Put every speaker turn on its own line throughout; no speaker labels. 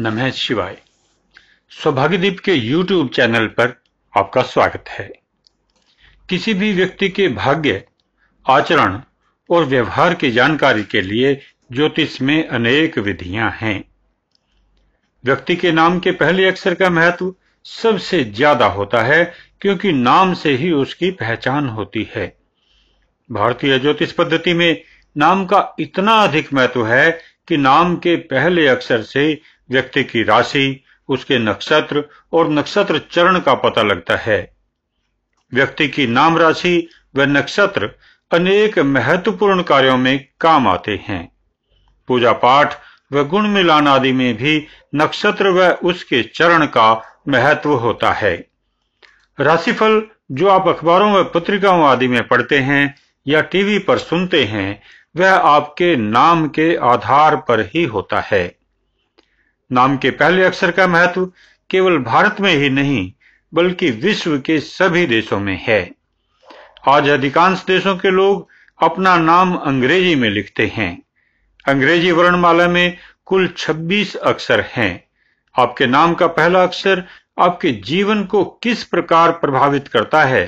नमः शिवाय सौभाग्यदीप के यूट्यूब चैनल पर आपका स्वागत है किसी भी व्यक्ति के भाग्य आचरण और व्यवहार की जानकारी के लिए ज्योतिष में अनेक विधियां हैं व्यक्ति के नाम के पहले अक्षर का महत्व सबसे ज्यादा होता है क्योंकि नाम से ही उसकी पहचान होती है भारतीय ज्योतिष पद्धति में नाम का इतना अधिक महत्व है कि नाम के पहले अक्षर से व्यक्ति की राशि उसके नक्षत्र और नक्षत्र चरण का पता लगता है व्यक्ति की नाम राशि व नक्षत्र अनेक महत्वपूर्ण कार्यों में काम आते हैं पूजा पाठ व गुण मिलान आदि में भी नक्षत्र व उसके चरण का महत्व होता है राशिफल जो आप अखबारों व पत्रिकाओं आदि में पढ़ते हैं या टीवी पर सुनते हैं वह आपके नाम के आधार पर ही होता है नाम के पहले अक्षर का महत्व केवल भारत में ही नहीं बल्कि विश्व के सभी देशों में है आज अधिकांश देशों के लोग अपना नाम अंग्रेजी में लिखते हैं अंग्रेजी वर्णमाला में कुल 26 अक्षर हैं आपके नाम का पहला अक्षर आपके जीवन को किस प्रकार प्रभावित करता है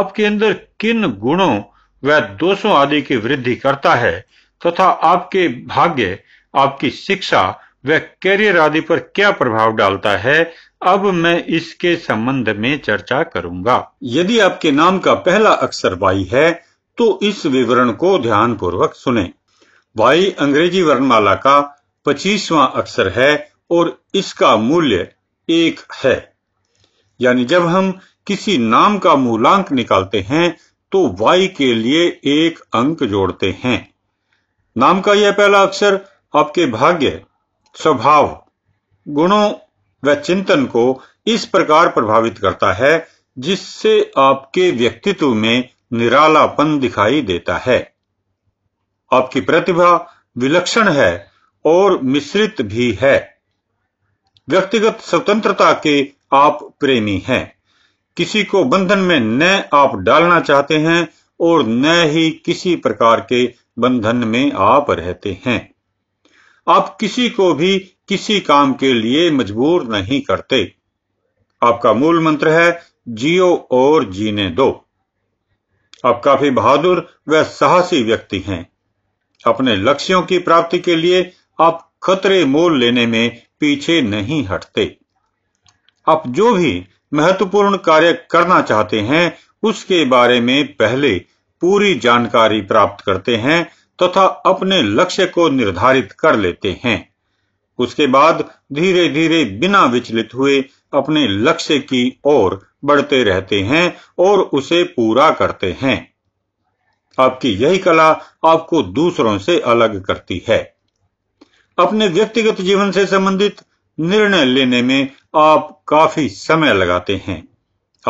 आपके अंदर किन गुणों व दोषों आदि की वृद्धि करता है तथा आपके भाग्य आपकी शिक्षा वह कैरियर आदि पर क्या प्रभाव डालता है अब मैं इसके संबंध में चर्चा करूंगा यदि आपके नाम का पहला अक्षर वाई है तो इस विवरण को ध्यान पूर्वक सुने वाई अंग्रेजी वर्णमाला का पच्चीसवा अक्षर है और इसका मूल्य एक है यानी जब हम किसी नाम का मूलांक निकालते हैं तो वाई के लिए एक अंक जोड़ते हैं नाम का यह पहला अक्षर आपके भाग्य स्वभाव गुणों व चिंतन को इस प्रकार प्रभावित करता है जिससे आपके व्यक्तित्व में निरालापन दिखाई देता है आपकी प्रतिभा विलक्षण है और मिश्रित भी है व्यक्तिगत स्वतंत्रता के आप प्रेमी हैं किसी को बंधन में न आप डालना चाहते हैं और न ही किसी प्रकार के बंधन में आप रहते हैं आप किसी को भी किसी काम के लिए मजबूर नहीं करते आपका मूल मंत्र है जियो और जीने दो आप काफी बहादुर व साहसी व्यक्ति हैं अपने लक्ष्यों की प्राप्ति के लिए आप खतरे मोल लेने में पीछे नहीं हटते आप जो भी महत्वपूर्ण कार्य करना चाहते हैं उसके बारे में पहले पूरी जानकारी प्राप्त करते हैं तथा अपने लक्ष्य को निर्धारित कर लेते हैं उसके बाद धीरे धीरे बिना विचलित हुए अपने लक्ष्य की ओर बढ़ते रहते हैं और उसे पूरा करते हैं आपकी यही कला आपको दूसरों से अलग करती है अपने व्यक्तिगत जीवन से संबंधित निर्णय लेने में आप काफी समय लगाते हैं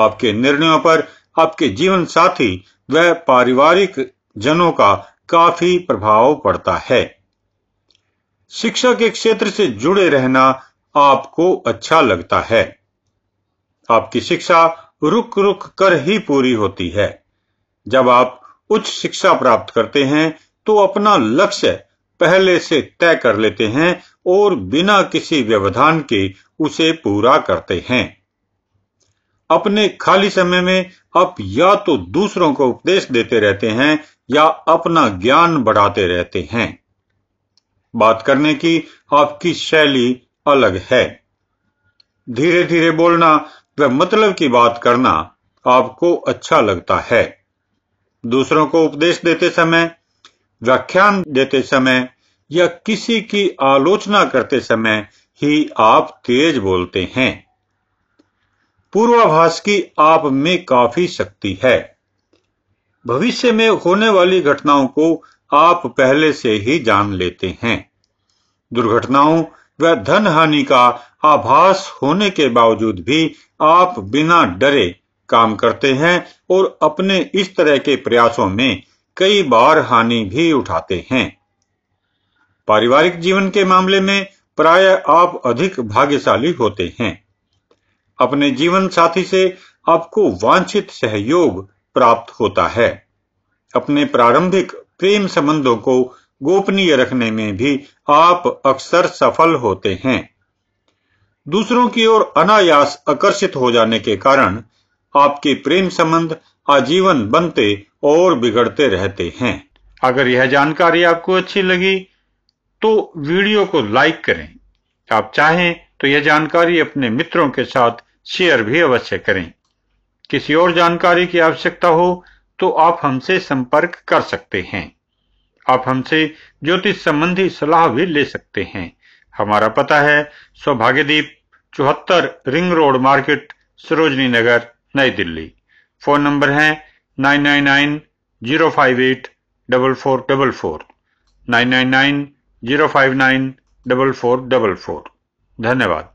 आपके निर्णयों पर आपके जीवन साथी व पारिवारिक जनों का काफी प्रभाव पड़ता है शिक्षा के क्षेत्र से जुड़े रहना आपको अच्छा लगता है आपकी शिक्षा रुक रुक कर ही पूरी होती है जब आप उच्च शिक्षा प्राप्त करते हैं तो अपना लक्ष्य पहले से तय कर लेते हैं और बिना किसी व्यवधान के उसे पूरा करते हैं अपने खाली समय में आप या तो दूसरों को उपदेश देते रहते हैं या अपना ज्ञान बढ़ाते रहते हैं बात करने की आपकी शैली अलग है धीरे धीरे बोलना व मतलब की बात करना आपको अच्छा लगता है दूसरों को उपदेश देते समय व्याख्यान देते समय या किसी की आलोचना करते समय ही आप तेज बोलते हैं पूर्वाभास की आप में काफी शक्ति है भविष्य में होने वाली घटनाओं को आप पहले से ही जान लेते हैं दुर्घटनाओं व धन हानि का आभास होने के बावजूद भी आप बिना डरे काम करते हैं और अपने इस तरह के प्रयासों में कई बार हानि भी उठाते हैं पारिवारिक जीवन के मामले में प्राय आप अधिक भाग्यशाली होते हैं अपने जीवन साथी से आपको वांछित सहयोग प्राप्त होता है अपने प्रारंभिक प्रेम संबंधों को गोपनीय रखने में भी आप अक्सर सफल होते हैं दूसरों की ओर अनायास आकर्षित हो जाने के कारण आपके प्रेम संबंध आजीवन बनते और बिगड़ते रहते हैं अगर यह जानकारी आपको अच्छी लगी तो वीडियो को लाइक करें आप चाहें तो यह जानकारी अपने मित्रों के साथ शेयर भी अवश्य करें किसी और जानकारी की आवश्यकता हो तो आप हमसे संपर्क कर सकते हैं आप हमसे ज्योतिष संबंधी सलाह भी ले सकते हैं हमारा पता है सौभाग्यदीप चौहत्तर ring road market Sarojini Nagar नई दिल्ली फोन नंबर है nine nine nine zero five eight double four double four nine nine nine zero five nine double four double four धन्यवाद